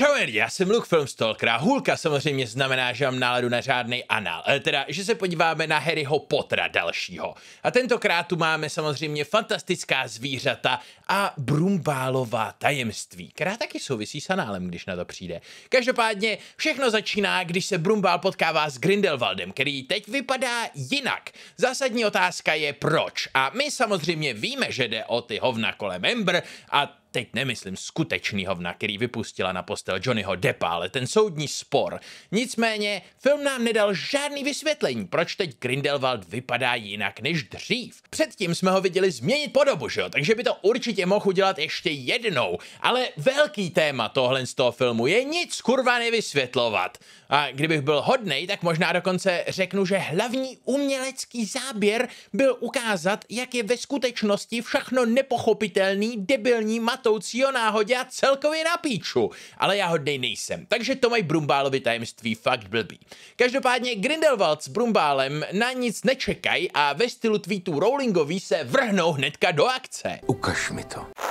Čau lidi, já jsem Luke Filmstalker a hulka samozřejmě znamená, že mám náladu na řádný anal, eh, teda, že se podíváme na Harryho Pottera dalšího. A tentokrát tu máme samozřejmě fantastická zvířata a brumbálová tajemství, která taky souvisí s análem, když na to přijde. Každopádně všechno začíná, když se Brumbál potkává s Grindelwaldem, který teď vypadá jinak. Zásadní otázka je proč. A my samozřejmě víme, že jde o ty hovna kolem Ember a teď nemyslím skutečný hovna, který vypustila na postel Johnnyho Deppa, ale ten soudní spor. Nicméně, film nám nedal žádný vysvětlení, proč teď Grindelwald vypadá jinak než dřív. Předtím jsme ho viděli změnit podobu, že jo? takže by to určitě mohl udělat ještě jednou. Ale velký téma tohle z toho filmu je nic kurva nevysvětlovat. A kdybych byl hodnej, tak možná dokonce řeknu, že hlavní umělecký záběr byl ukázat, jak je ve skutečnosti všechno nepochopitelný, debilní mat matoucího náhodě a celkově na píču, ale já hodnej nejsem, takže to mají Brumbálovi tajemství fakt blbý. Každopádně Grindelwald s Brumbálem na nic nečekají a ve stylu tweetů Rowlingový se vrhnou hnedka do akce. Ukaž mi to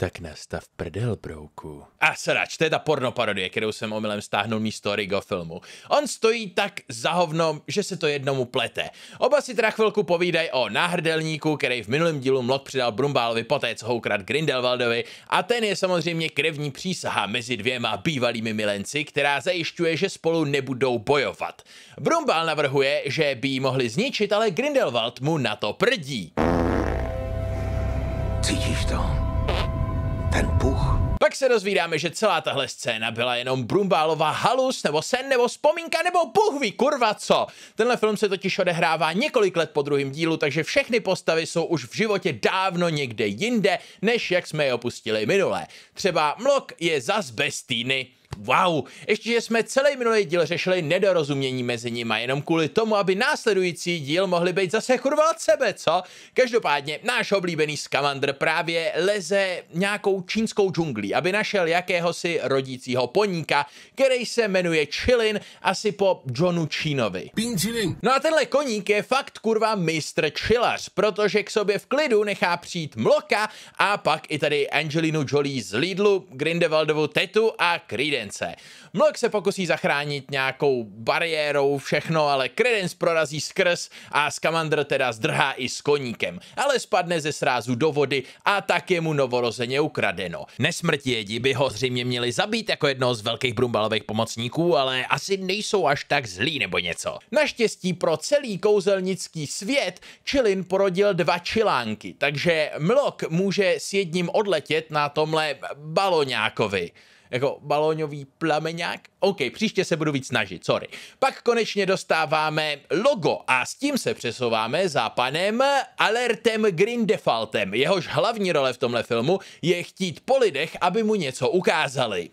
tak nastav prdel, brouku. A srač, to je ta pornoparodie, kterou jsem omylem stáhnul místo Rigo filmu. On stojí tak za hovno, že se to jednomu plete. Oba si teda chvilku povídají o náhrdelníku, který v minulém dílu Mlok přidal Brumbálovi poté, co ho ukrad Grindelwaldovi a ten je samozřejmě krevní přísaha mezi dvěma bývalými milenci, která zajišťuje, že spolu nebudou bojovat. Brumbál navrhuje, že by ji mohli zničit, ale Grindelwald mu na to prdí. Bůh. Pak se dozvídáme, že celá tahle scéna byla jenom Brumbálová halus, nebo sen, nebo vzpomínka, nebo Bůh ví, kurva co. Tenhle film se totiž odehrává několik let po druhém dílu, takže všechny postavy jsou už v životě dávno někde jinde, než jak jsme je opustili minule. Třeba Mlok je zas bez týny, Wow, ještě že jsme celý minulý díl řešili nedorozumění mezi nimi, jenom kvůli tomu, aby následující díl mohli být zase kurva od sebe, co? Každopádně, náš oblíbený Scamander právě leze nějakou čínskou džunglí, aby našel jakéhosi rodícího poníka, který se jmenuje Chilin, asi po Johnu Čínovi. No a tenhle koník je fakt kurva mistr Chillers, protože k sobě v klidu nechá přijít Mloka a pak i tady Angelinu Jolie z Lidlu, Grindelwaldovu tetu a Creed Credence. Mlok se pokusí zachránit nějakou bariérou všechno, ale Credence prorazí skrz a Scamander teda zdrhá i s koníkem, ale spadne ze srázu do vody a tak je mu novorozeně ukradeno. Nesmrtí jedi by ho zřejmě měli zabít jako jednoho z velkých brumbalových pomocníků, ale asi nejsou až tak zlí nebo něco. Naštěstí pro celý kouzelnický svět Chilin porodil dva čilánky, takže Mlok může s jedním odletět na tomhle baloňákovi jako balóňový plameňák. OK, příště se budu víc snažit, sorry. Pak konečně dostáváme logo a s tím se přesouváme za panem Alertem Grindefaltem. Jehož hlavní role v tomhle filmu je chtít po lidech, aby mu něco ukázali.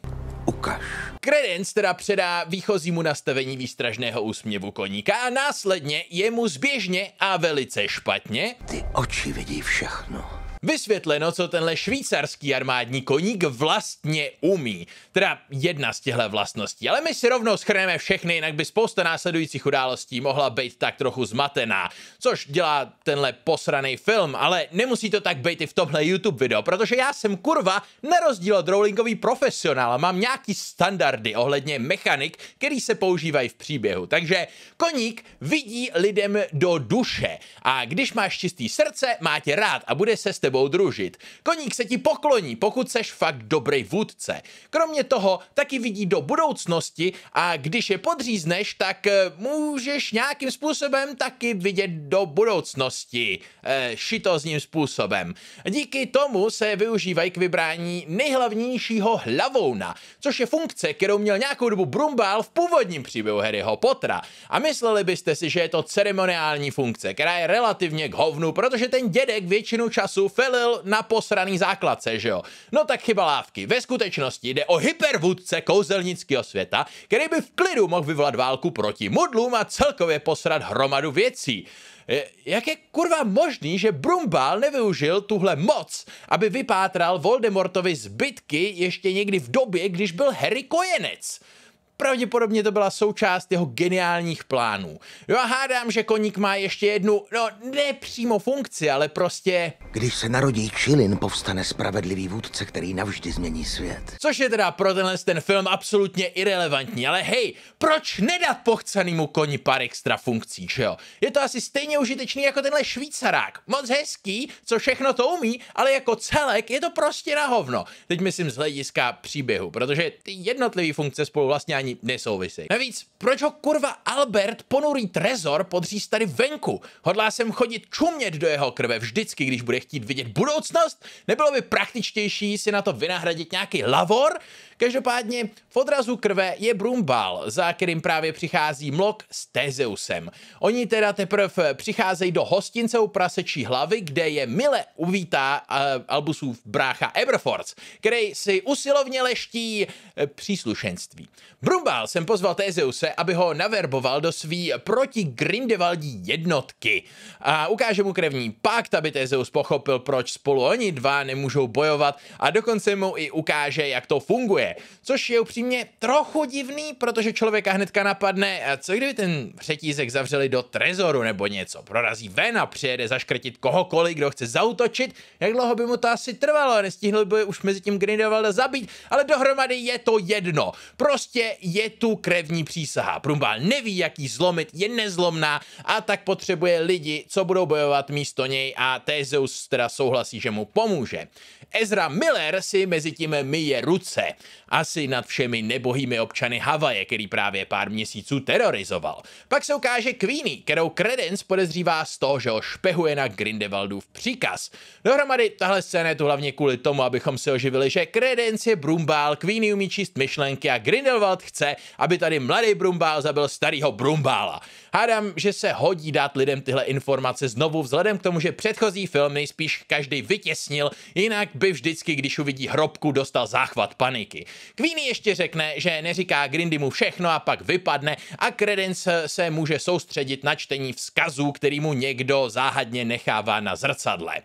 Ukaž. Credence teda předá výchozímu nastavení výstražného úsměvu koníka a následně je mu zběžně a velice špatně. Ty oči vidí všechno vysvětleno, co tenhle švýcarský armádní koník vlastně umí. Teda jedna z těchto vlastností, ale my si rovnou schrneme všechny, jinak by spousta následujících událostí mohla být tak trochu zmatená, což dělá tenhle posraný film, ale nemusí to tak být i v tomhle YouTube video, protože já jsem kurva, na rozdíl od rollingový profesionál a mám nějaký standardy ohledně mechanik, který se používají v příběhu. Takže koník vidí lidem do duše a když máš čistý srdce, má tě rád a bude se s tebou tebou družit. Koník se ti pokloní, pokud seš fakt dobrý vůdce. Kromě toho taky vidí do budoucnosti a když je podřízneš, tak eh, můžeš nějakým způsobem taky vidět do budoucnosti. E, eh, šitozním způsobem. Díky tomu se využívají k vybrání nejhlavnějšího hlavouna, což je funkce, kterou měl nějakou dobu Brumbal v původním příběhu Harryho Pottera. A mysleli byste si, že je to ceremoniální funkce, která je relativně k hovnu, protože ten dědek většinu času v velil na posraný základce, že jo? No tak chyba lávky. Ve skutečnosti jde o hypervůdce kouzelnického světa, který by v klidu mohl vyvolat válku proti mudlům a celkově posrat hromadu věcí. Jak je kurva možný, že Brumbal nevyužil tuhle moc, aby vypátral Voldemortovi zbytky ještě někdy v době, když byl Harry Kojenec? Pravděpodobně to byla součást jeho geniálních plánů. Jo a hádám, že koník má ještě jednu, no ne přímo funkci, ale prostě... Když se narodí Čilin, povstane spravedlivý vůdce, který navždy změní svět. Což je teda pro tenhle ten film absolutně irrelevantní, ale hej, proč nedat pochcanému koni pár extra funkcí, že jo? Je to asi stejně užitečný jako tenhle švýcarák. Moc hezký, co všechno to umí, ale jako celek je to prostě na hovno. Teď myslím z hlediska příběhu, protože ty jednotlivé funkce spolu vlastně ani ani nesouvisejí. Navíc, proč ho kurva Albert ponurý trezor podříz tady venku? Hodlá sem chodit čumět do jeho krve vždycky, když bude chtít vidět budoucnost? Nebylo by praktičtější si na to vynahradit nějaký lavor? Každopádně v odrazu krve je Brumbal, za kterým právě přichází Mlok s Tezeusem. Oni teda teprve přicházejí do hostince u prasečí hlavy, kde je mile uvítá uh, Albusův brácha Eberfords, který si usilovně leští uh, příslušenství. Brumbal jsem pozval Tezeuse, aby ho naverboval do svý proti Grindevaldí jednotky. A ukáže mu krevní pakt, aby Tezeus pochopil, proč spolu oni dva nemůžou bojovat a dokonce mu i ukáže, jak to funguje boje. Což je upřímně trochu divný, protože člověka hnedka napadne, co kdyby ten řetízek zavřeli do trezoru nebo něco. Prorazí ven a přijede zaškrtit kohokoliv, kdo chce zautočit. Jak dlouho by mu to asi trvalo? Nestihl by už mezi tím Grindelwalda zabít, ale dohromady je to jedno. Prostě je tu krevní přísaha. Prumbál neví, jaký zlomit, je nezlomná a tak potřebuje lidi, co budou bojovat místo něj a Tezeus teda souhlasí, že mu pomůže. Ezra Miller si mezi tím myje ruce. Asi nad všemi nebohými občany Havaje, který právě pár měsíců terorizoval. Pak se ukáže Queenie, kterou Credence podezřívá z toho, že ho špehuje na Grindelwaldův příkaz. Dohromady tahle scéna je tu hlavně kvůli tomu, abychom se oživili, že Credence je Brumbál, Queenie umí číst myšlenky a Grindelwald chce, aby tady mladý Brumbál zabil starého Brumbála. Hádám, že se hodí dát lidem tyhle informace znovu, vzhledem k tomu, že předchozí film nejspíš každý vytěsnil, jinak by vždycky, když uvidí hrobku, dostal záchvat paniky. Queenie. ještě řekne, že neříká Grindy mu všechno a pak vypadne a Credence se může soustředit na čtení vzkazů, který mu někdo záhadně nechává na zrcadle.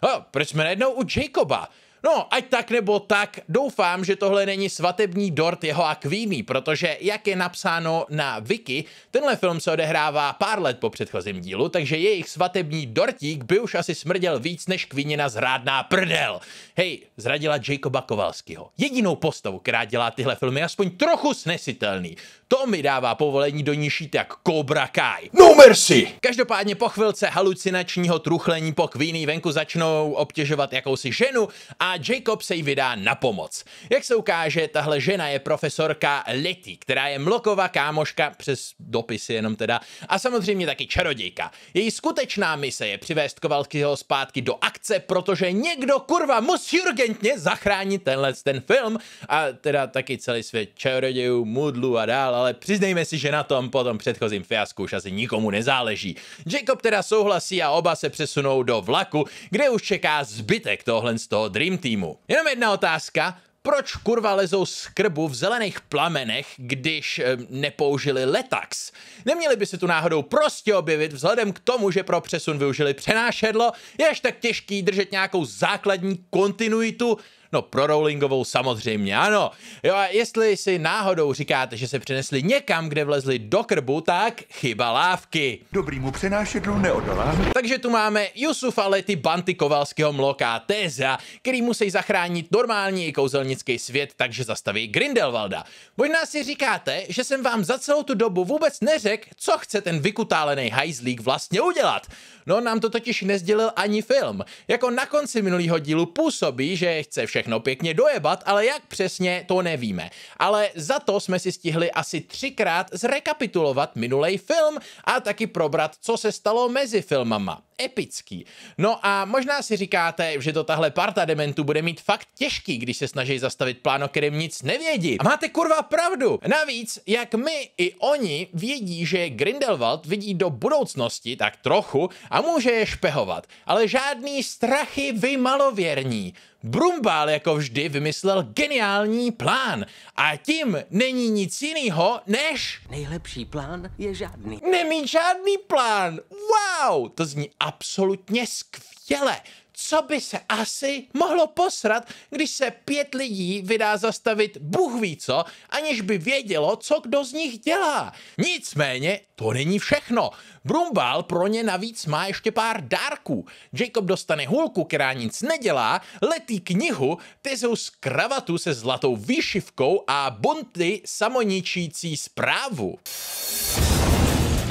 Oh, proč jsme najednou u Jacoba? No, ať tak nebo tak, doufám, že tohle není svatební dort jeho a kvímí, protože jak je napsáno na Wiki, tenhle film se odehrává pár let po předchozím dílu, takže jejich svatební dortík by už asi smrděl víc než Queenina zrádná prdel. Hej, zradila Jacoba Kovalského. Jedinou postavu, která dělá tyhle filmy aspoň trochu snesitelný. To mi dává povolení do ní šít jak Cobra Kai. No mercy! Každopádně po chvilce halucinačního truchlení po Queenie venku začnou obtěžovat jakousi ženu a Jacob se jí vydá na pomoc. Jak se ukáže, tahle žena je profesorka Letty, která je Mlokova kámoška přes dopisy jenom teda a samozřejmě taky čarodějka. Její skutečná mise je přivést Kovalského zpátky do akce, protože někdo kurva musí urgentně zachránit tenhle ten film a teda taky celý svět čarodějů, mudlu a dál, ale přiznejme si, že na tom po tom předchozím fiasku už asi nikomu nezáleží. Jacob teda souhlasí a oba se přesunou do vlaku, kde už čeká zbytek tohle z toho Dream týmu. Jenom jedna otázka, proč kurva lezou z krbu v zelených plamenech, když e, nepoužili letax? Neměli by se tu náhodou prostě objevit vzhledem k tomu, že pro přesun využili přenášedlo, je až tak těžký držet nějakou základní kontinuitu No pro Rowlingovou samozřejmě ano. Jo a jestli si náhodou říkáte, že se přenesli někam, kde vlezli do krbu, tak chyba lávky. mu přenášedlu neodolám. Takže tu máme Jusufa Lety Banty Kovalského mloka Téza, který musí zachránit normální i kouzelnický svět, takže zastaví Grindelwalda. Možná si říkáte, že jsem vám za celou tu dobu vůbec neřekl, co chce ten vykutálený hajzlík vlastně udělat. No nám to totiž nezdělil ani film. Jako na konci minulého dílu působí, že chce vše všechno pěkně dojebat, ale jak přesně, to nevíme. Ale za to jsme si stihli asi třikrát zrekapitulovat minulej film a taky probrat, co se stalo mezi filmama epický. No a možná si říkáte, že to tahle parta Dementu bude mít fakt těžký, když se snaží zastavit plán, o kterém nic nevědí. A máte kurva pravdu. Navíc, jak my i oni vědí, že Grindelwald vidí do budoucnosti tak trochu a může je špehovat. Ale žádný strachy vy malověrní. Brumbál jako vždy vymyslel geniální plán a tím není nic jiného než... Nejlepší plán je žádný. Nemít žádný plán! Wow! To zní absolutně skvěle! co by se asi mohlo posrat, když se pět lidí vydá zastavit Bůh ví co, aniž by vědělo, co kdo z nich dělá. Nicméně, to není všechno. Brumbal pro ně navíc má ještě pár dárků. Jacob dostane hulku, která nic nedělá, letí knihu, Tezeus kravatu se zlatou výšivkou a Bunty samoničící zprávu.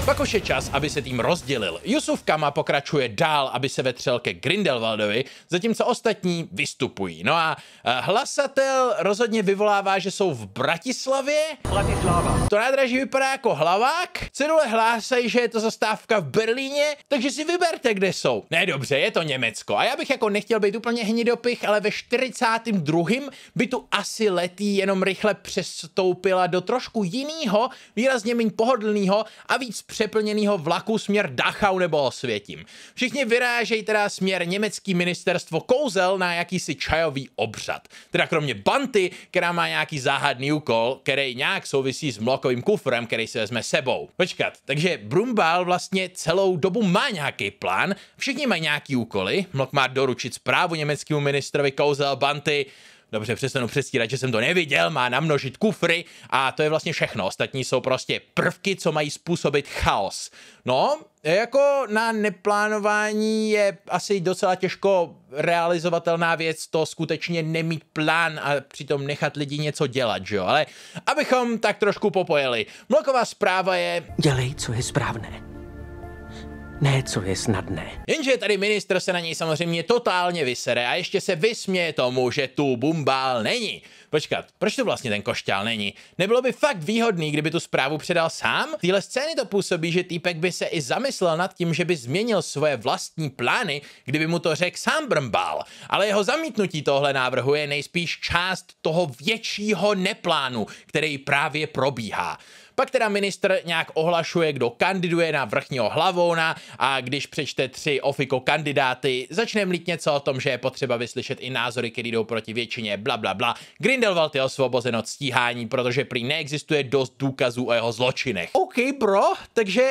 Pak už je čas, aby se tým rozdělil. Jusuf Kama pokračuje dál, aby se vetřel ke Grindelwaldovi, zatímco ostatní vystupují. No a eh, hlasatel rozhodně vyvolává, že jsou v Bratislavě. Bratislava. To nádraží vypadá jako hlavák. Cedule hlásají, že je to zastávka v Berlíně, takže si vyberte, kde jsou. Ne, dobře, je to Německo. A já bych jako nechtěl být úplně hnidopich, ale ve 42. by tu asi letí jenom rychle přestoupila do trošku jiného, výrazně méně pohodlného a víc přeplněného vlaku směr Dachau nebo Osvětím. Všichni vyrážejí teda směr německý ministerstvo kouzel na jakýsi čajový obřad. Teda kromě Banty, která má nějaký záhadný úkol, který nějak souvisí s mlokovým kufrem, který se vezme sebou. Počkat, takže Brumbal vlastně celou dobu má nějaký plán, všichni mají nějaký úkoly, Mlok má doručit zprávu německému ministrovi kouzel Banty, dobře přestanu přestírat, že jsem to neviděl, má namnožit kufry a to je vlastně všechno. Ostatní jsou prostě prvky, co mají způsobit chaos. No, jako na neplánování je asi docela těžko realizovatelná věc to skutečně nemít plán a přitom nechat lidi něco dělat, že jo? Ale abychom tak trošku popojili. Mloková zpráva je... Dělej, co je správné ne co je snadné. Jenže tady ministr se na něj samozřejmě totálně vysere a ještě se vysměje tomu, že tu bumbál není. Počkat, proč to vlastně ten košťál není? Nebylo by fakt výhodný, kdyby tu zprávu předal sám? V scény to působí, že týpek by se i zamyslel nad tím, že by změnil svoje vlastní plány, kdyby mu to řekl sám Brmbal. Ale jeho zamítnutí tohle návrhu je nejspíš část toho většího neplánu, který právě probíhá. Pak teda ministr nějak ohlašuje, kdo kandiduje na vrchního hlavouna a když přečte tři ofiko kandidáty, začne mít něco o tom, že je potřeba vyslyšet i názory, které jdou proti většině, bla bla bla. Grindelwald je osvobozen od stíhání, protože prý neexistuje dost důkazů o jeho zločinech. OK, bro, takže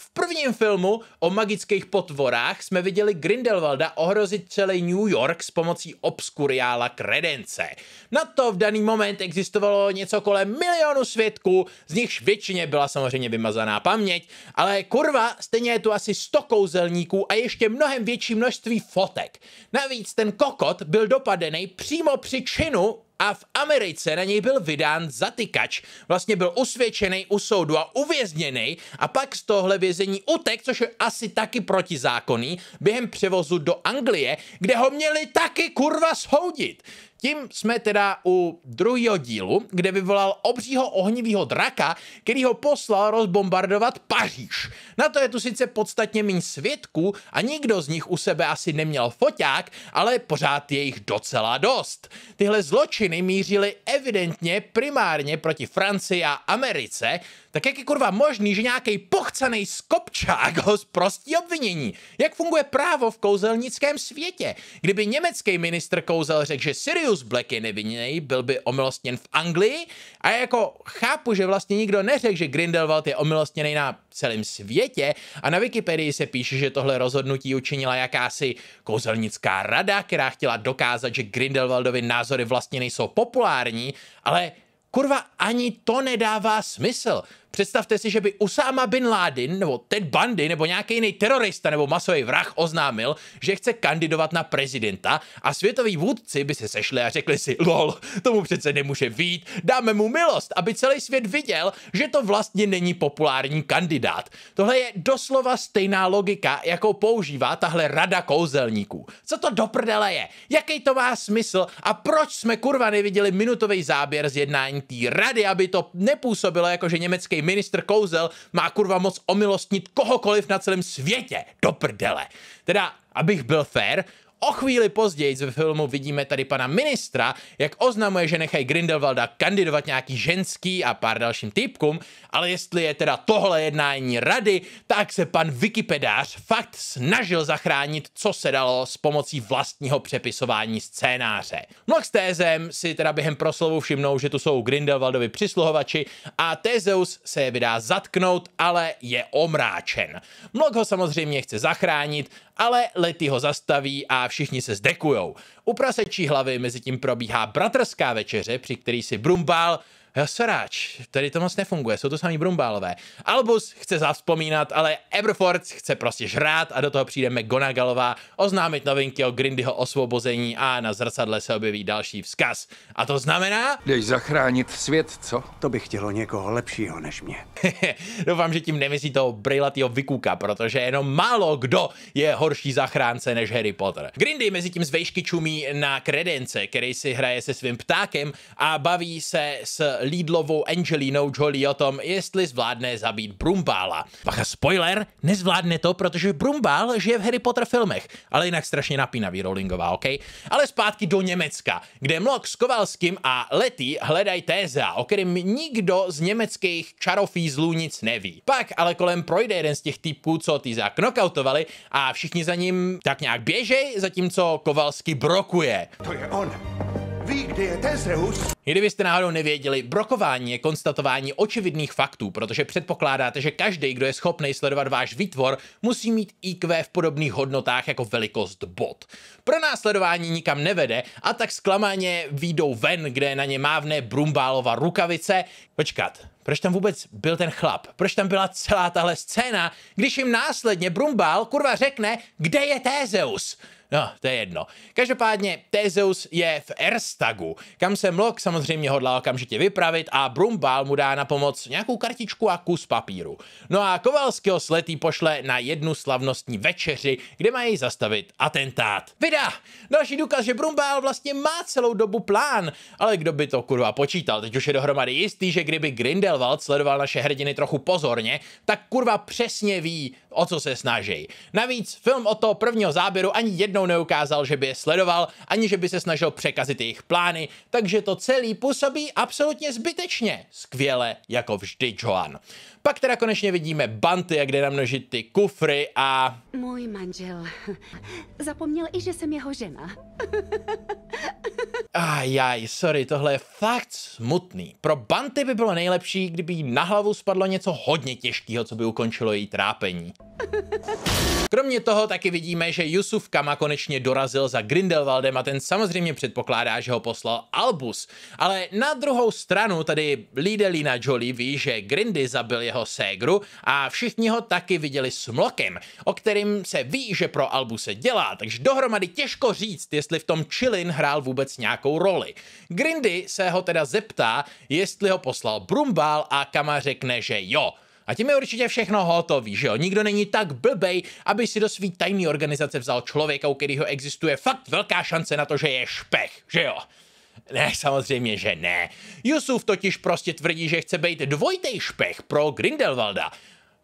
v prvním filmu o magických potvorách jsme viděli Grindelwalda ohrozit celý New York s pomocí obskuriála kredence. Na to v daný moment existovalo něco kolem milionu svědků, z nichž většině byla samozřejmě vymazaná paměť, ale kurva, stejně je tu asi 100 kouzelníků a ještě mnohem větší množství fotek. Navíc ten kokot byl dopadený přímo při činu a v Americe na něj byl vydán zatykač. Vlastně byl usvědčený u soudu a uvězněný a pak z tohle vězení utek, což je asi taky protizákonný, během převozu do Anglie, kde ho měli taky kurva soudit tím jsme teda u druhého dílu, kde vyvolal obřího ohnivého draka, který ho poslal rozbombardovat Paříž. Na to je tu sice podstatně méně svědků a nikdo z nich u sebe asi neměl foťák, ale pořád je jich docela dost. Tyhle zločiny mířily evidentně primárně proti Francii a Americe, tak jak je kurva možný, že nějaký pochcený skopčák ho zprostí obvinění? Jak funguje právo v kouzelnickém světě? Kdyby německý ministr kouzel řekl, že Sirius Black je nevinný, byl by omilostněn v Anglii a já jako chápu, že vlastně nikdo neřekl, že Grindelwald je omilostněný na celém světě a na Wikipedii se píše, že tohle rozhodnutí učinila jakási kouzelnická rada, která chtěla dokázat, že Grindelwaldovi názory vlastně nejsou populární, ale kurva ani to nedává smysl. Představte si, že by Usáma bin Laden nebo Ted Bundy nebo nějaký jiný terorista nebo masový vrah oznámil, že chce kandidovat na prezidenta a světoví vůdci by se sešli a řekli si, lol, tomu přece nemůže vít, dáme mu milost, aby celý svět viděl, že to vlastně není populární kandidát. Tohle je doslova stejná logika, jakou používá tahle rada kouzelníků. Co to do prdele je? Jaký to má smysl a proč jsme kurva neviděli minutový záběr z jednání té rady, aby to nepůsobilo jako, že německý ministr kouzel má kurva moc omilostnit kohokoliv na celém světě. Do prdele. Teda, abych byl fair, O chvíli později ve filmu vidíme tady pana ministra, jak oznamuje, že nechají Grindelwalda kandidovat nějaký ženský a pár dalším typkům, ale jestli je teda tohle jednání rady, tak se pan Wikipedář fakt snažil zachránit, co se dalo s pomocí vlastního přepisování scénáře. No a s Tézem si teda během proslovu všimnou, že tu jsou Grindelwaldovi přisluhovači a Tézeus se je vydá zatknout, ale je omráčen. Mlok ho samozřejmě chce zachránit ale Lety ho zastaví a všichni se zdekujou. U prasečí hlavy mezi tím probíhá bratrská večeře, při který si Brumbal Eh, Soráč, tady to moc nefunguje, jsou to samý brumbálové. Albus chce zavzpomínat, ale Everforce chce prostě žrát a do toho přijde McGonagallová oznámit novinky o Grindyho osvobození a na zrcadle se objeví další vzkaz. A to znamená... Jdeš zachránit svět, co? To by chtělo někoho lepšího než mě. Doufám, že tím nemyslí toho brilatýho vykuka, protože jenom málo kdo je horší zachránce než Harry Potter. Grindy mezi tím zvejšky čumí na kredence, který si hraje se svým ptákem a baví se s Lídlovou Angelinou Jolie o tom, jestli zvládne zabít Brumbála. Bacha, spoiler, nezvládne to, protože Brumbál žije v Harry Potter filmech, ale jinak strašně napínavý Rowlingová, OK? Ale zpátky do Německa, kde Mlok s Kovalským a Letty hledají téza, o kterém nikdo z německých čarofízlů nic neví. Pak ale kolem projde jeden z těch typů, co ty zaknokautovali a všichni za ním tak nějak běžej, zatímco Kovalsky brokuje. To je on. Ví, kde je Tezeus? I kdybyste náhodou nevěděli, brokování je konstatování očividných faktů, protože předpokládáte, že každý, kdo je schopný sledovat váš výtvor, musí mít IQ v podobných hodnotách jako velikost bot. Pro následování nikam nevede a tak zklamaně výjdou ven, kde na ně mávne brumbálova rukavice. Počkat, proč tam vůbec byl ten chlap? Proč tam byla celá tahle scéna, když jim následně Brumbal kurva řekne, kde je Tézeus? No, to je jedno. Každopádně Tezeus je v Erstagu, kam se Mlok samozřejmě hodlá okamžitě vypravit a Brumbal mu dá na pomoc nějakou kartičku a kus papíru. No a Kovalského sletý pošle na jednu slavnostní večeři, kde mají zastavit atentát. Vida! Další důkaz, že Brumbal vlastně má celou dobu plán, ale kdo by to kurva počítal? Teď už je dohromady jistý, že kdyby Grindel Grindelwald sledoval naše hrdiny trochu pozorně, tak kurva přesně ví, o co se snaží. Navíc film od toho prvního záběru ani jednou neukázal, že by je sledoval, ani že by se snažil překazit jejich plány, takže to celý působí absolutně zbytečně. Skvěle, jako vždy, Joan. Pak teda konečně vidíme banty, jak jde namnožit ty kufry a... Můj manžel. Zapomněl i, že jsem jeho žena. Ajaj, sorry, tohle je fakt smutný. Pro Banty by bylo nejlepší, kdyby jí na hlavu spadlo něco hodně těžkého, co by ukončilo její trápení. Kromě toho taky vidíme, že Yusuf Kama konečně dorazil za Grindelwaldem a ten samozřejmě předpokládá, že ho poslal Albus. Ale na druhou stranu tady Lidelina Jolie ví, že Grindy zabil jeho jeho ségru a všichni ho taky viděli s mlokem, o kterým se ví, že pro Albu se dělá, takže dohromady těžko říct, jestli v tom Chilin hrál vůbec nějakou roli. Grindy se ho teda zeptá, jestli ho poslal Brumbal a Kama řekne, že jo. A tím je určitě všechno hotový, že jo? Nikdo není tak blbej, aby si do svý tajné organizace vzal člověka, u kterého existuje fakt velká šance na to, že je špech, že jo? Ne, samozřejmě, že ne. Yusuf totiž prostě tvrdí, že chce být dvojtej špech pro Grindelwalda.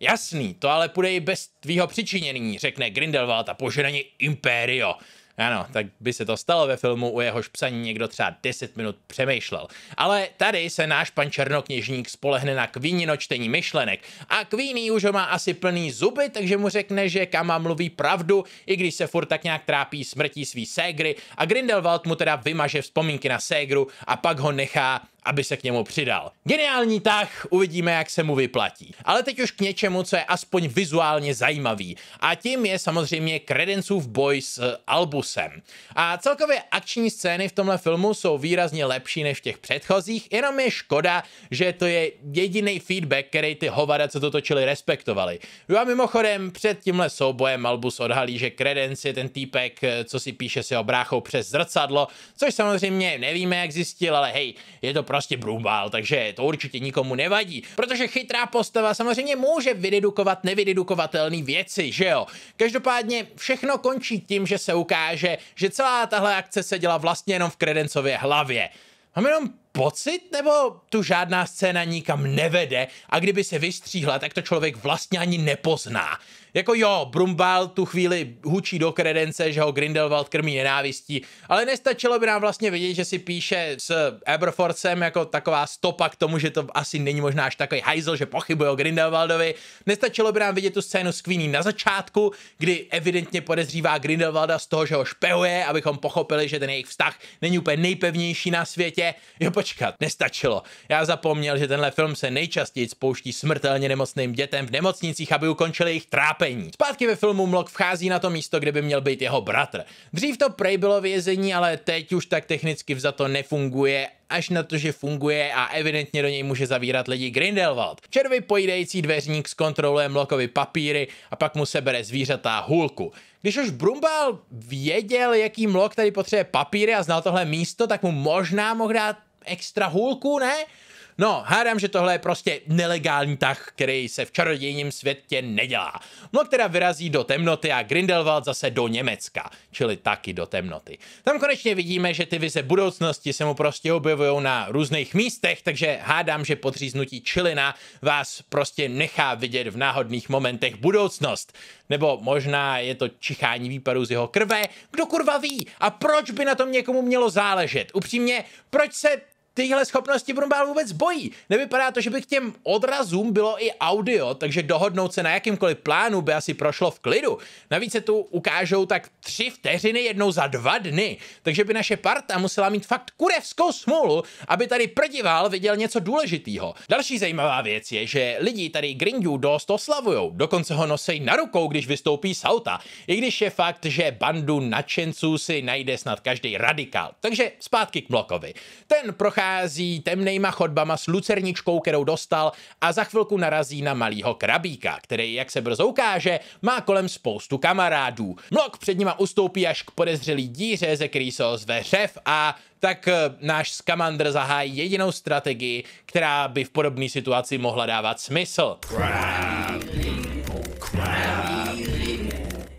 Jasný, to ale půjde i bez tvýho přičinění, řekne Grindelwald a požene Imperio. Ano, tak by se to stalo ve filmu, u jehož psaní někdo třeba 10 minut přemýšlel. Ale tady se náš pan černokněžník spolehne na kvínino čtení myšlenek. A Queenie už ho má asi plný zuby, takže mu řekne, že Kama mluví pravdu, i když se furt tak nějak trápí smrtí svý ségry a Grindelwald mu teda vymaže vzpomínky na ségru a pak ho nechá aby se k němu přidal. Geniální tah, uvidíme, jak se mu vyplatí. Ale teď už k něčemu, co je aspoň vizuálně zajímavý. A tím je samozřejmě Credenceův boj s Albus Bruceem. A celkově akční scény v tomhle filmu jsou výrazně lepší než v těch předchozích, jenom je škoda, že to je jediný feedback, který ty hovada, co to točili, respektovali. Jo a mimochodem, před tímhle soubojem Malbus odhalí, že Credence je ten týpek, co si píše se obráchou přes zrcadlo, což samozřejmě nevíme, jak zjistil, ale hej, je to prostě brumbal, takže to určitě nikomu nevadí, protože chytrá postava samozřejmě může vydedukovat nevydedukovatelné věci, že jo? Každopádně všechno končí tím, že se ukáže, že, že celá tahle akce se děla vlastně jenom v Kredencově hlavě. Mám jenom pocit, nebo tu žádná scéna nikam nevede a kdyby se vystříhla, tak to člověk vlastně ani nepozná. Jako jo, Brumbal tu chvíli hučí do kredence, že ho Grindelwald krmí nenávistí, ale nestačilo by nám vlastně vidět, že si píše s Aberforcem jako taková stopa k tomu, že to asi není možná až takový hajzel, že pochybuje o Grindelwaldovi. Nestačilo by nám vidět tu scénu s Queenie na začátku, kdy evidentně podezřívá Grindelwalda z toho, že ho špehuje, abychom pochopili, že ten jejich vztah není úplně nejpevnější na světě. Jo, počkat, nestačilo. Já zapomněl, že tenhle film se nejčastěji spouští smrtelně nemocným dětem v nemocnicích, aby ukončili jejich trápení. Zpátky ve filmu Mlok vchází na to místo, kde by měl být jeho bratr. Dřív to prej bylo vězení, ale teď už tak technicky vzato nefunguje až na to, že funguje a evidentně do něj může zavírat lidi Grindelwald. Červy pojídající dveřník zkontroluje Mlokovi papíry a pak mu sebere zvířata hůlku. Když už Brumbal věděl, jaký Mlok tady potřebuje papíry a znal tohle místo, tak mu možná mohl dát extra hůlku, ne? No, hádám, že tohle je prostě nelegální tah, který se v čarodějním světě nedělá. No, která vyrazí do temnoty a Grindelwald zase do Německa, čili taky do temnoty. Tam konečně vidíme, že ty vize budoucnosti se mu prostě objevují na různých místech, takže hádám, že podříznutí čilina vás prostě nechá vidět v náhodných momentech budoucnost. Nebo možná je to čichání výpadů z jeho krve, kdo kurva ví? A proč by na tom někomu mělo záležet? Upřímně, proč se tyhle schopnosti Brumbál vůbec bojí. Nevypadá to, že by k těm odrazům bylo i audio, takže dohodnout se na jakýmkoliv plánu by asi prošlo v klidu. Navíc se tu ukážou tak tři vteřiny jednou za dva dny, takže by naše parta musela mít fakt kurevskou smůlu, aby tady prdivál viděl něco důležitýho. Další zajímavá věc je, že lidi tady Grindu dost oslavujou, dokonce ho nosej na rukou, když vystoupí z auta, i když je fakt, že bandu nadšenců si najde snad každý radikál. Takže zpátky k Blokovi. Ten prochází prochází temnejma chodbama s lucerničkou, kterou dostal a za chvilku narazí na malýho krabíka, který, jak se brzo ukáže, má kolem spoustu kamarádů. Mlok před nima ustoupí až k podezřelý díře, ze který se ozve řev a tak eh, náš skamandr zahájí jedinou strategii, která by v podobné situaci mohla dávat smysl. krabí, krabí,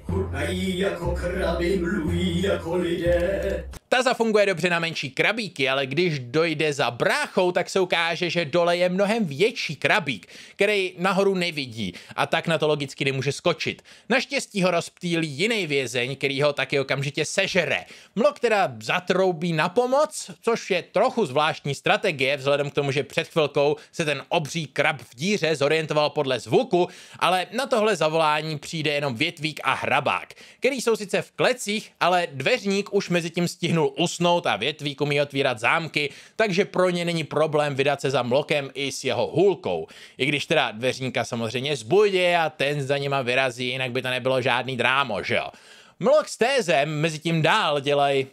krabí, jako kraby, mluví jako lidé. Ta zafunguje dobře na menší krabíky, ale když dojde za bráchou, tak se ukáže, že dole je mnohem větší krabík, který nahoru nevidí a tak na to logicky nemůže skočit. Naštěstí ho rozptýlí jiný vězeň, který ho taky okamžitě sežere. Mlok teda zatroubí na pomoc, což je trochu zvláštní strategie, vzhledem k tomu, že před chvilkou se ten obří krab v díře zorientoval podle zvuku, ale na tohle zavolání přijde jenom větvík a hrabák, který jsou sice v klecích, ale dveřník už mezi tím stihnul zvyknul usnout a větví umí otvírat zámky, takže pro ně není problém vydat se za mlokem i s jeho hulkou. I když teda dveřníka samozřejmě zbudí a ten za nima vyrazí, jinak by to nebylo žádný drámo, že jo. Mlok s tézem mezi tím dál dělají...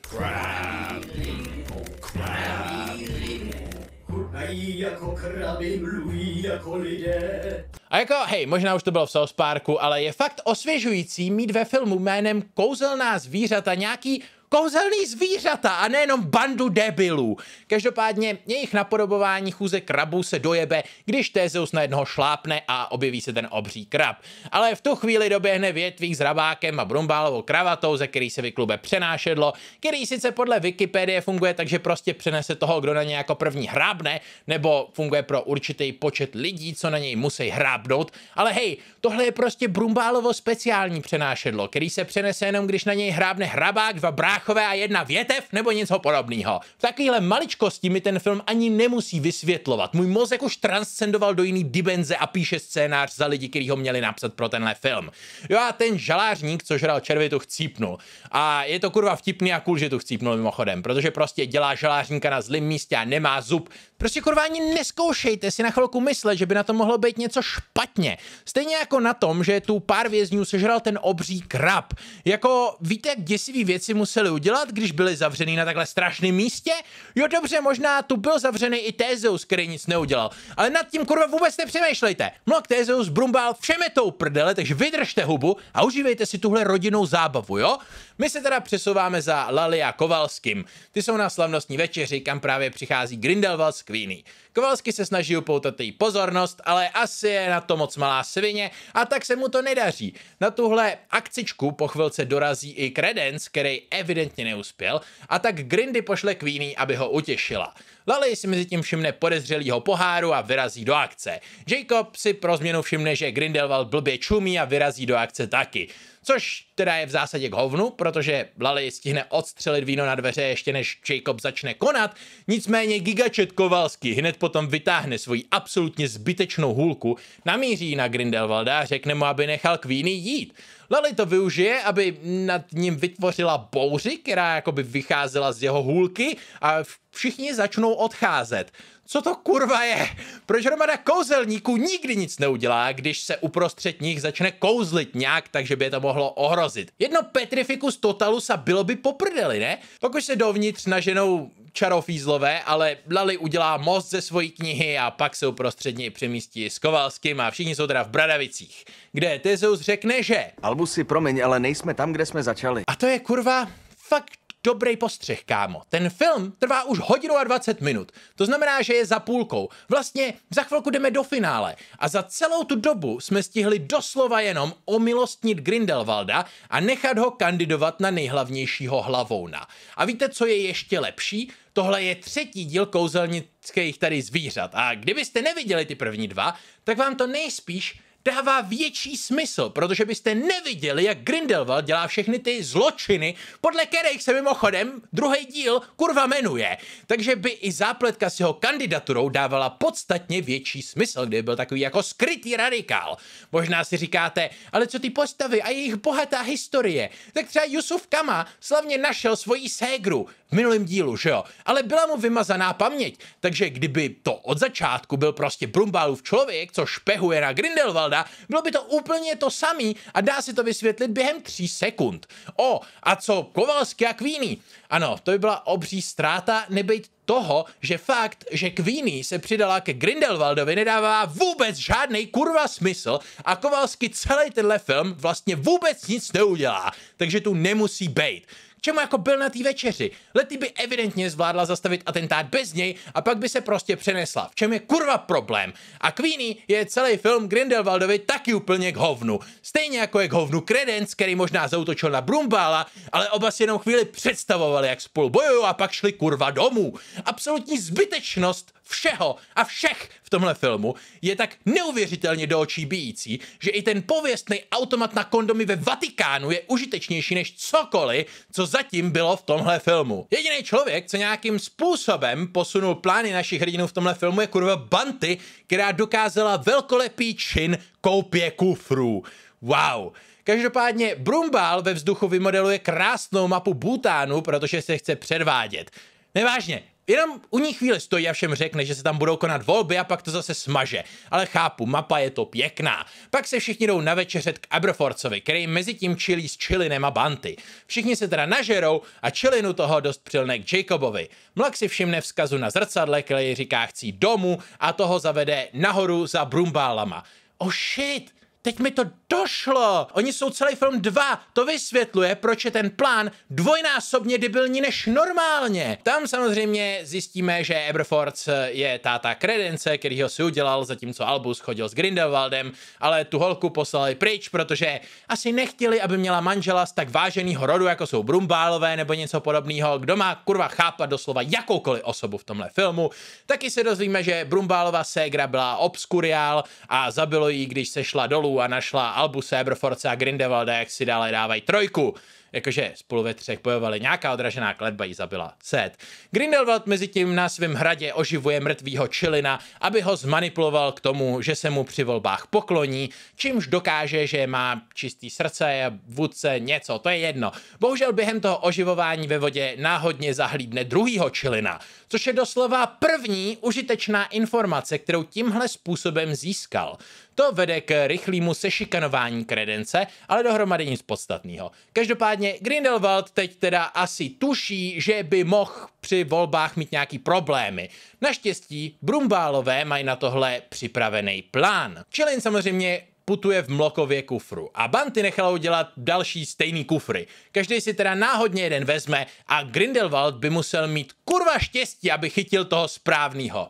jako kraby, mluví jako lidé. A jako, hej, možná už to bylo v South Parku, ale je fakt osvěžující mít ve filmu jménem Kouzelná zvířata nějaký kouzelný zvířata a nejenom bandu debilů. Každopádně jejich napodobování chůze krabů se dojebe, když Tézeus na jednoho šlápne a objeví se ten obří krab. Ale v tu chvíli doběhne větvík s rabákem a brumbálovou kravatou, ze který se vyklube přenášedlo, který sice podle Wikipedie funguje, takže prostě přenese toho, kdo na něj jako první hrábne, nebo funguje pro určitý počet lidí, co na něj musí hrábnout. Ale hej, tohle je prostě brumbálovo speciální přenášedlo, který se přenese jenom, když na něj hrábne hrabák, dva bráchové a jedna větev nebo něco podobného. V takovéhle maličkosti mi ten film ani nemusí vysvětlovat. Můj mozek už transcendoval do jiný dimenze a píše scénář za lidi, kteří ho měli napsat pro tenhle film. Jo a ten žalářník, co žral tu chcípnul. A je to kurva vtipný a cool, že tu chcípnul mimochodem, protože prostě dělá žalářníka na zlým místě a nemá zub, Prostě kurva neskoušejte si na chvilku myslet, že by na to mohlo být něco špatně. Stejně jako na tom, že tu pár vězňů sežral ten obří krab. Jako víte, jak děsivý věci museli udělat, když byli zavřený na takhle strašném místě? Jo dobře, možná tu byl zavřený i Tézeus, který nic neudělal. Ale nad tím kurva vůbec nepřemýšlejte. Mlok no Tézeus brumbál všemi tou prdele, takže vydržte hubu a užívejte si tuhle rodinnou zábavu, jo? My se teda přesouváme za Lalia Kovalským. Ty jsou na slavnostní večeři, kam právě přichází Grindelwald Pasquini Kovalsky se snaží upoutat její pozornost, ale asi je na to moc malá svině a tak se mu to nedaří. Na tuhle akcičku po chvilce dorazí i Credence, který evidentně neuspěl, a tak Grindy pošle Queenie, aby ho utěšila. Lali si mezi tím všimne podezřelýho poháru a vyrazí do akce. Jacob si pro změnu všimne, že Grindelwald blbě čumí a vyrazí do akce taky. Což teda je v zásadě k hovnu, protože Lali stihne odstřelit víno na dveře ještě než Jacob začne konat, nicméně Gigačet Kovalsky hned potom vytáhne svoji absolutně zbytečnou hůlku, namíří na Grindelwalda a řekne mu, aby nechal kvíny jít. Lily to využije, aby nad ním vytvořila bouři, která jakoby vycházela z jeho hůlky a všichni začnou odcházet. Co to kurva je? Proč hromada kouzelníků nikdy nic neudělá, když se uprostřed nich začne kouzlit nějak, takže by je to mohlo ohrozit? Jedno Petrificus Totalusa bylo by poprdeli, ne? Pokud se dovnitř naženou čarofízlové, ale Lali udělá most ze svojí knihy a pak se uprostřed něj přemístí s Kovalským a všichni jsou teda v Bradavicích, kde Tezeus řekne, že... Albusy, promiň, ale nejsme tam, kde jsme začali. A to je kurva fakt dobrý postřeh, kámo. Ten film trvá už hodinu a 20 minut. To znamená, že je za půlkou. Vlastně za chvilku jdeme do finále. A za celou tu dobu jsme stihli doslova jenom omilostnit Grindelwalda a nechat ho kandidovat na nejhlavnějšího hlavouna. A víte, co je ještě lepší? Tohle je třetí díl kouzelnických tady zvířat. A kdybyste neviděli ty první dva, tak vám to nejspíš dává větší smysl, protože byste neviděli, jak Grindelwald dělá všechny ty zločiny, podle kterých se mimochodem druhý díl kurva jmenuje. Takže by i zápletka s jeho kandidaturou dávala podstatně větší smysl, kdyby byl takový jako skrytý radikál. Možná si říkáte, ale co ty postavy a jejich bohatá historie? Tak třeba Yusuf Kama slavně našel svoji ségru, v minulém dílu, že jo? Ale byla mu vymazaná paměť, takže kdyby to od začátku byl prostě Brumbálův člověk, co špehuje na Grindelwalda, bylo by to úplně to samý a dá se to vysvětlit během tří sekund. O, a co Kovalsky a Queenie? Ano, to by byla obří ztráta, nebejt toho, že fakt, že Queenie se přidala ke Grindelwaldovi, nedává vůbec žádný kurva smysl a Kovalsky celý tenhle film vlastně vůbec nic neudělá, takže tu nemusí být čemu jako byl na té večeři. Lety by evidentně zvládla zastavit atentát bez něj a pak by se prostě přenesla. V čem je kurva problém? A Queenie je celý film Grindelwaldovi taky úplně k hovnu. Stejně jako je k hovnu Credence, který možná zautočil na Brumbála, ale oba si jenom chvíli představovali, jak spolu bojují a pak šli kurva domů. Absolutní zbytečnost všeho a všech v tomhle filmu je tak neuvěřitelně do očí bíjící, že i ten pověstný automat na kondomy ve Vatikánu je užitečnější než cokoliv, co zatím bylo v tomhle filmu. Jediný člověk, co nějakým způsobem posunul plány našich hrdinů v tomhle filmu, je kurva Banty, která dokázala velkolepý čin koupě kufrů. Wow. Každopádně Brumbal ve vzduchu vymodeluje krásnou mapu Bhutánu, protože se chce předvádět. Nevážně, Jenom u ní chvíli stojí a všem řekne, že se tam budou konat volby a pak to zase smaže. Ale chápu, mapa je to pěkná. Pak se všichni jdou na večeřet k Aberforcovi, který mezi tím čilí s Chilinem a Banty. Všichni se teda nažerou a Chilinu toho dost přilne k Jacobovi. Mlak si všimne vzkazu na zrcadle, který říká chcí domů a toho zavede nahoru za brumbálama. Oh shit, Teď mi to došlo! Oni jsou celý film dva. To vysvětluje, proč je ten plán dvojnásobně debilní než normálně. Tam samozřejmě zjistíme, že Eberforce je táta kredence, který ho si udělal, zatímco Albus chodil s Grindelwaldem, ale tu holku poslali pryč, protože asi nechtěli, aby měla manžela z tak váženého rodu, jako jsou Brumbálové nebo něco podobného. Kdo má kurva chápat doslova jakoukoliv osobu v tomhle filmu. Taky se dozvíme, že Brumbálová ségra byla obskuriál a zabilo jí, když se šla dolů a našla Albu Eberforce a Grindelwalda, jak si dále dávají trojku jakože spolu ve třech bojovali, nějaká odražená kletba ji zabila. Set. Grindelwald mezi tím na svém hradě oživuje mrtvýho Čilina, aby ho zmanipuloval k tomu, že se mu při volbách pokloní, čímž dokáže, že má čistý srdce, vůdce, něco, to je jedno. Bohužel během toho oživování ve vodě náhodně zahlídne druhýho Čilina, což je doslova první užitečná informace, kterou tímhle způsobem získal. To vede k rychlému sešikanování kredence, ale dohromady nic podstatného. Každopádně Každopádně Grindelwald teď teda asi tuší, že by mohl při volbách mít nějaký problémy. Naštěstí Brumbálové mají na tohle připravený plán. Čelin samozřejmě putuje v mlokově kufru. A Banty nechala udělat další stejný kufry. Každý si teda náhodně jeden vezme a Grindelwald by musel mít kurva štěstí, aby chytil toho správného.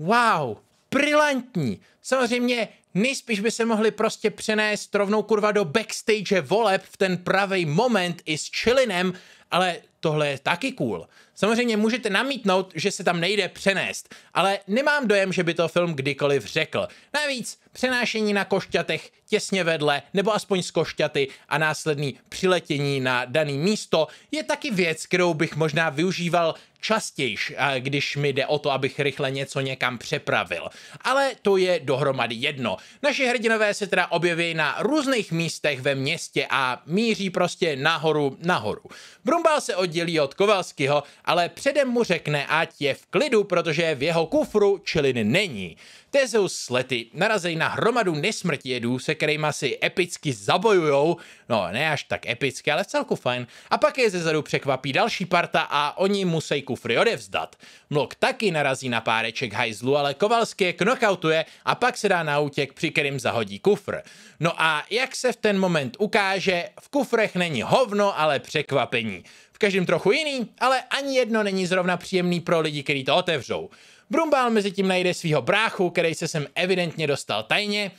Wow, brilantní. Samozřejmě nejspíš by se mohli prostě přenést rovnou kurva do backstage voleb v ten pravý moment i s Chilinem, ale tohle je taky cool. Samozřejmě můžete namítnout, že se tam nejde přenést, ale nemám dojem, že by to film kdykoliv řekl. Navíc přenášení na košťatech těsně vedle, nebo aspoň z košťaty a následný přiletění na daný místo je taky věc, kterou bych možná využíval častějiš, když mi jde o to, abych rychle něco někam přepravil. Ale to je dohromady jedno. Naši hrdinové se teda objeví na různých místech ve městě a míří prostě nahoru, nahoru. Brumbal se od dělí od Kovalskyho, ale předem mu řekne, ať je v klidu, protože v jeho kufru čilin není. Tezeus s lety narazí na hromadu nesmrtědů, se kterými si epicky zabojujou, no ne až tak epicky, ale celku fajn, a pak je zezadu překvapí další parta a oni musí kufry odevzdat. Mlok taky narazí na páreček hajzlu, ale Kovalský je knockoutuje a pak se dá na útěk, při kterým zahodí kufr. No a jak se v ten moment ukáže, v kufrech není hovno, ale překvapení každém trochu jiný, ale ani jedno není zrovna příjemný pro lidi, kteří to otevřou. Brumbál mezi tím najde svého bráchu, který se sem evidentně dostal tajně,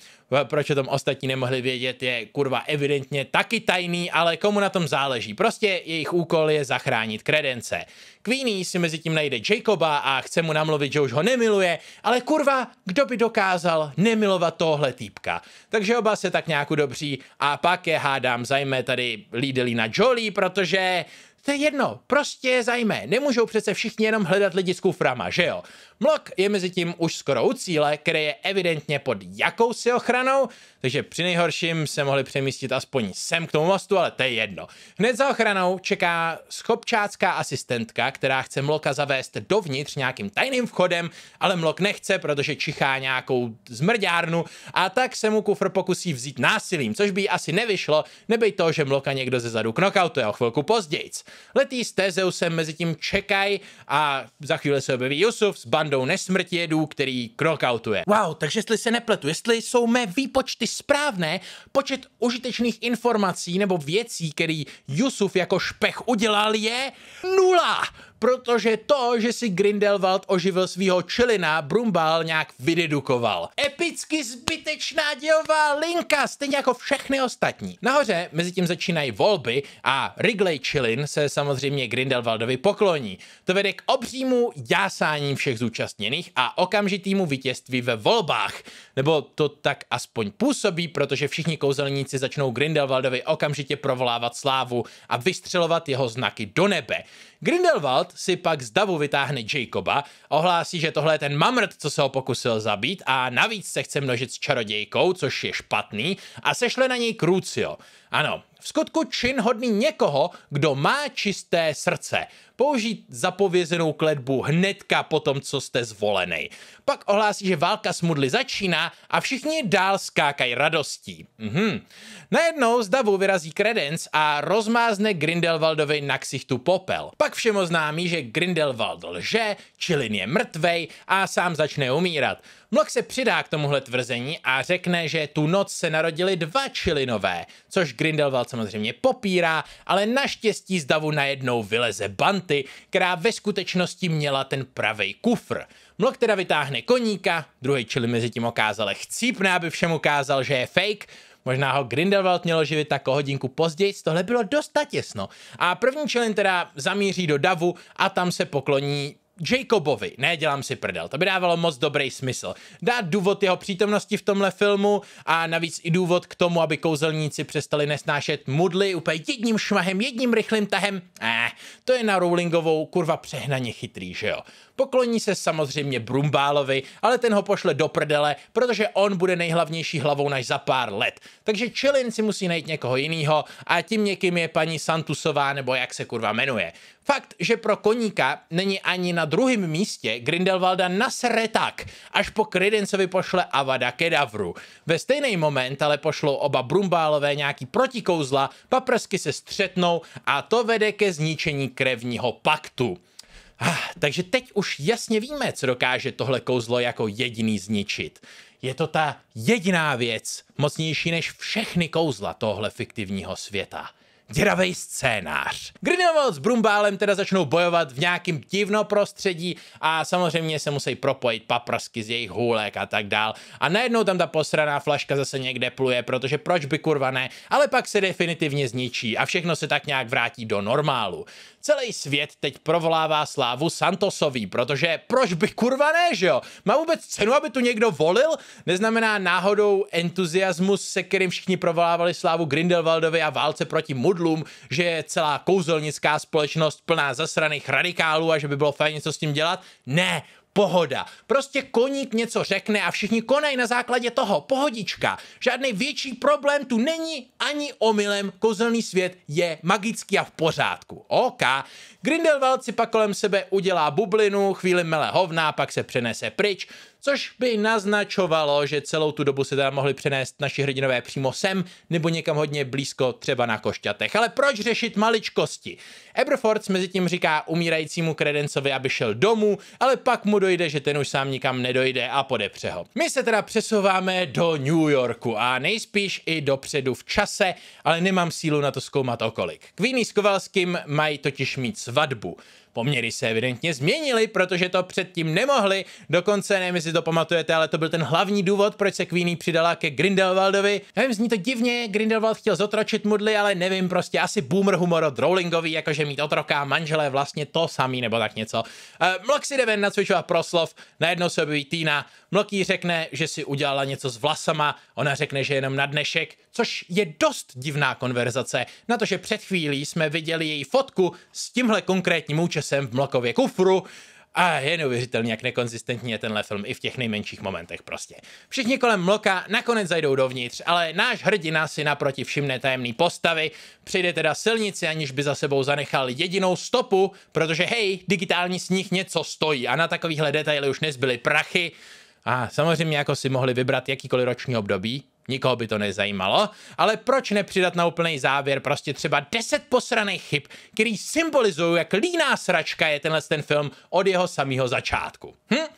proč o tom ostatní nemohli vědět, je kurva evidentně taky tajný, ale komu na tom záleží. Prostě jejich úkol je zachránit kredence. Queenie si mezi tím najde Jacoba a chce mu namluvit, že už ho nemiluje, ale kurva, kdo by dokázal nemilovat tohle týpka? Takže oba se tak nějak dobří a pak je hádám zajme tady Lidlina Jolie, protože to je jedno, prostě je zajímé. Nemůžou přece všichni jenom hledat lidi s kuframa, že jo? Mlok je mezi tím už skoro u cíle, který je evidentně pod jakousi ochranou, takže při nejhorším se mohli přemístit aspoň sem k tomu mostu, ale to je jedno. Hned za ochranou čeká schopčácká asistentka, která chce Mloka zavést dovnitř nějakým tajným vchodem, ale Mlok nechce, protože čichá nějakou zmrďárnu a tak se mu kufr pokusí vzít násilím, což by asi nevyšlo, nebej to, že Mloka někdo ze zadu knockoutuje o chvilku později. Letí s Tezeusem mezi tím čekají a za chvíli se objeví Jusuf s band jdou nesmrtědů, který krokoutuje. Wow, takže jestli se nepletu, jestli jsou mé výpočty správné, počet užitečných informací nebo věcí, který Yusuf jako špech udělal je nula! protože to, že si Grindelwald oživil svého čelina, Brumbal nějak vydedukoval. Epicky zbytečná dělová linka, stejně jako všechny ostatní. Nahoře mezi tím začínají volby a Wrigley Chilin se samozřejmě Grindelwaldovi pokloní. To vede k obřímu jásání všech zúčastněných a okamžitýmu vítězství ve volbách. Nebo to tak aspoň působí, protože všichni kouzelníci začnou Grindelwaldovi okamžitě provolávat slávu a vystřelovat jeho znaky do nebe. Grindelwald si pak z davu vytáhne Jacoba, ohlásí, že tohle je ten mamrt, co se ho pokusil zabít a navíc se chce množit s čarodějkou, což je špatný, a sešle na něj Crucio. Ano, v skutku čin hodný někoho, kdo má čisté srdce. Použít zapovězenou kletbu hnedka po tom, co jste zvolený. Pak ohlásí, že válka s mudly začíná a všichni dál skákají radostí. Mhm. Najednou z davu vyrazí Credence a rozmázne Grindelwaldovi na ksichtu popel. Pak všem oznámí, že Grindelwald lže, Chilin je mrtvej a sám začne umírat. Mlok se přidá k tomuhle tvrzení a řekne, že tu noc se narodili dva čilinové, což Grindelwald samozřejmě popírá, ale naštěstí z davu najednou vyleze Banty, která ve skutečnosti měla ten pravý kufr. Mlok teda vytáhne koníka, druhý čili mezi tím okázale chcípne, aby všem ukázal, že je fake, Možná ho Grindelwald měl živit tak o hodinku později, tohle bylo dost těsno. A první člen teda zamíří do davu a tam se pokloní Jacobovi, ne, dělám si prdel, to by dávalo moc dobrý smysl. Dát důvod jeho přítomnosti v tomhle filmu a navíc i důvod k tomu, aby kouzelníci přestali nesnášet mudly úplně jedním šmahem, jedním rychlým tahem. Eh, to je na Rowlingovou kurva přehnaně chytrý, že jo. Pokloní se samozřejmě Brumbálovi, ale ten ho pošle do prdele, protože on bude nejhlavnější hlavou než za pár let. Takže Chilin si musí najít někoho jiného a tím někým je paní Santusová nebo jak se kurva jmenuje. Fakt, že pro koníka není ani na na druhém místě Grindelwalda nasere tak, až po Credenceovi pošle Avada Kedavru. Ve stejný moment ale pošlou oba Brumbálové nějaký protikouzla, paprsky se střetnou a to vede ke zničení krevního paktu. Ah, takže teď už jasně víme, co dokáže tohle kouzlo jako jediný zničit. Je to ta jediná věc, mocnější než všechny kouzla tohle fiktivního světa děravý scénář. Grindelwald s Brumbálem teda začnou bojovat v nějakým divno prostředí a samozřejmě se musí propojit paprsky z jejich hůlek a tak dál. A najednou tam ta posraná flaška zase někde pluje, protože proč by kurva ne, ale pak se definitivně zničí a všechno se tak nějak vrátí do normálu. Celý svět teď provolává slávu Santosovi, protože proč by kurva ne, že jo? Má vůbec cenu, aby tu někdo volil? Neznamená náhodou entuziasmus, se kterým všichni provolávali slávu Grindelwaldovi a válce proti Mudlu divadlům, že je celá kouzelnická společnost plná zasraných radikálů a že by bylo fajn něco s tím dělat. Ne, pohoda. Prostě koník něco řekne a všichni konají na základě toho. Pohodička. Žádný větší problém tu není ani omylem. Kouzelný svět je magický a v pořádku. OK. Grindelwald si pak kolem sebe udělá bublinu, chvíli mele hovna, pak se přenese pryč což by naznačovalo, že celou tu dobu se teda mohli přenést naši hrdinové přímo sem nebo někam hodně blízko třeba na košťatech. Ale proč řešit maličkosti? Eberforce mezi tím říká umírajícímu kredencovi, aby šel domů, ale pak mu dojde, že ten už sám nikam nedojde a podepře ho. My se teda přesouváme do New Yorku a nejspíš i dopředu v čase, ale nemám sílu na to zkoumat okolik. Queenie s Kovalským mají totiž mít svatbu. Poměry se evidentně změnily, protože to předtím nemohli. Dokonce, nevím, jestli to pamatujete, ale to byl ten hlavní důvod, proč se Queenie přidala ke Grindelwaldovi. Nevím, zní to divně, Grindelwald chtěl zotročit mudly, ale nevím, prostě asi boomer humor od Rowlingový, jakože mít otroka a manžele vlastně to samý nebo tak něco. E, Mlok si jde nacvičovat proslov, najednou se objeví Týna, Mlok řekne, že si udělala něco s vlasama, ona řekne, že jenom na dnešek, což je dost divná konverzace, na to, že před chvílí jsme viděli její fotku s tímhle konkrétním účastem jsem v Mlokově kufru, a je neuvěřitelně, jak nekonzistentní je tenhle film i v těch nejmenších momentech prostě. Všichni kolem Mloka nakonec zajdou dovnitř, ale náš hrdina si naproti všimne tajemný postavy, přijde teda silnici, aniž by za sebou zanechal jedinou stopu, protože hej, digitální sníh něco stojí a na takovýchhle detaily už nezbyly prachy. A samozřejmě jako si mohli vybrat jakýkoliv roční období, Nikoho by to nezajímalo, ale proč nepřidat na úplný závěr prostě třeba 10 posraných chyb, který symbolizují, jak líná sračka je tenhle ten film od jeho samého začátku. Hm?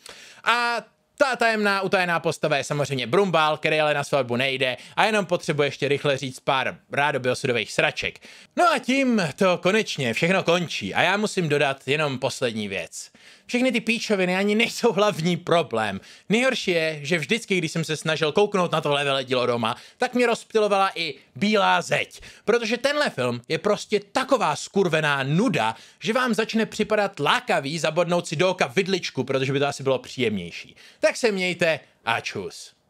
A ta tajemná, utajená postava je samozřejmě Brumbal, který ale na svatbu nejde a jenom potřebuje ještě rychle říct pár rádoby osudových sraček. No a tím to konečně všechno končí a já musím dodat jenom poslední věc. Všechny ty píčoviny ani nejsou hlavní problém. Nejhorší je, že vždycky, když jsem se snažil kouknout na tohle veledilo doma, tak mě rozptilovala i bílá zeď. Protože tenhle film je prostě taková skurvená nuda, že vám začne připadat lákavý zabodnout si do oka vidličku, protože by to asi bylo příjemnější. Tak se mějte a čus.